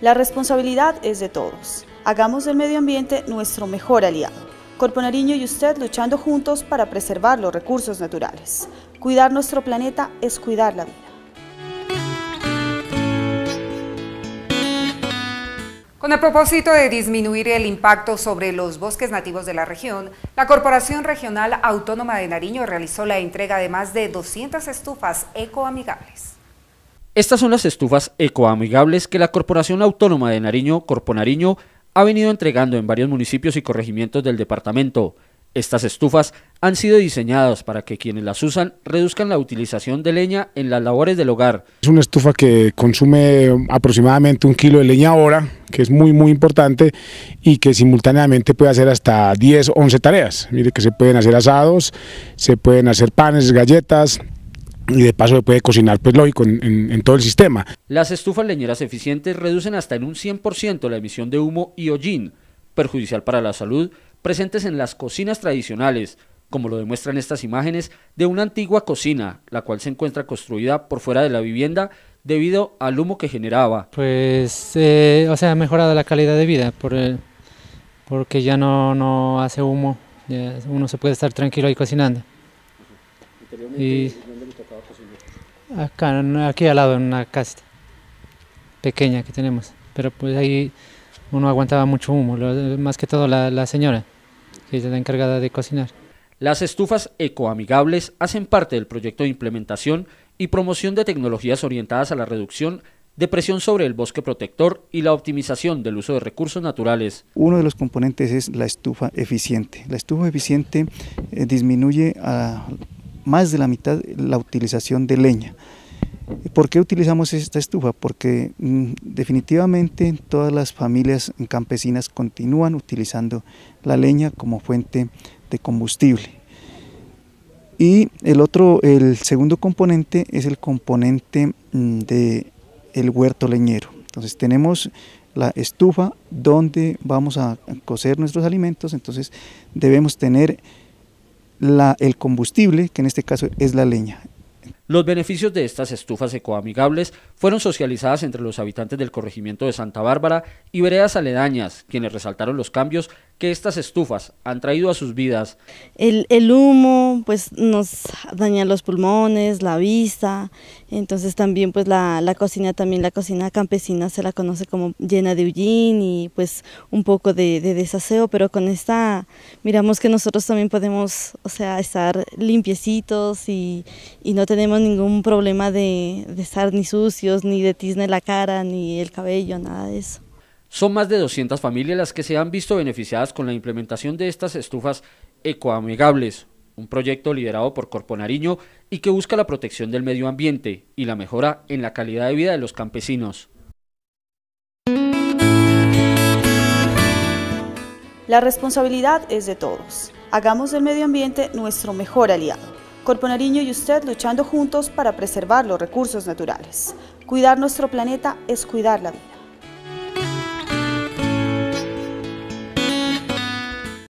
La responsabilidad es de todos. Hagamos del medio ambiente nuestro mejor aliado. Corpo Nariño y usted luchando juntos para preservar los recursos naturales. Cuidar nuestro planeta es cuidar la vida. Con el propósito de disminuir el impacto sobre los bosques nativos de la región, la Corporación Regional Autónoma de Nariño realizó la entrega de más de 200 estufas ecoamigables. Estas son las estufas ecoamigables que la Corporación Autónoma de Nariño, Corpo Nariño, ha venido entregando en varios municipios y corregimientos del departamento. Estas estufas han sido diseñadas para que quienes las usan reduzcan la utilización de leña en las labores del hogar. Es una estufa que consume aproximadamente un kilo de leña hora, que es muy muy importante y que simultáneamente puede hacer hasta 10, 11 tareas. Mire que se pueden hacer asados, se pueden hacer panes, galletas, y de paso se puede cocinar, pues lógico, en, todo el sistema. Las estufas leñeras eficientes reducen hasta en un 100% la emisión de humo y hollín, perjudicial para la salud, presentes en las cocinas tradicionales, como lo demuestran estas imágenes de una antigua cocina, la cual se encuentra construida por fuera de la vivienda debido al humo que generaba. Pues, eh, o sea, ha mejorado la calidad de vida por, porque ya no, no hace humo, uno se puede estar tranquilo ahí cocinando. Y Acá, aquí al lado, en una casa pequeña que tenemos. Pero pues ahí uno aguantaba mucho humo, más que todo la, señora, que es la encargada de cocinar. Las estufas ecoamigables hacen parte del proyecto de implementación y promoción de tecnologías orientadas a la reducción de presión sobre el bosque protector y la optimización del uso de recursos naturales. Uno de los componentes es la estufa eficiente. La estufa eficiente eh, disminuye a más de la mitad la utilización de leña. ¿Por qué utilizamos esta estufa? Porque mm, definitivamente todas las familias campesinas continúan utilizando la leña como fuente de combustible. Y el otro, el segundo componente es el componente del mm, de huerto leñero. Entonces tenemos la estufa donde vamos a cocer nuestros alimentos, entonces debemos tener la, el combustible, que en este caso es la leña. Los beneficios de estas estufas ecoamigables fueron socializadas entre los habitantes del corregimiento de Santa Bárbara y veredas aledañas, quienes resaltaron los cambios que estas estufas han traído a sus vidas. El, humo pues nos daña los pulmones, la vista, entonces también pues la, cocina, también la cocina campesina se la conoce como llena de hollín y pues un poco de, desaseo, pero con esta miramos que nosotros también podemos, o sea, estar limpiecitos y no tenemos ningún problema de, estar ni sucios, ni de tizne la cara, ni el cabello, nada de eso. Son más de 200 familias las que se han visto beneficiadas con la implementación de estas estufas ecoamigables, un proyecto liderado por Corpo Nariño y que busca la protección del medio ambiente y la mejora en la calidad de vida de los campesinos. La responsabilidad es de todos. Hagamos del medio ambiente nuestro mejor aliado. Corpo Nariño y usted luchando juntos para preservar los recursos naturales. Cuidar nuestro planeta es cuidar la vida.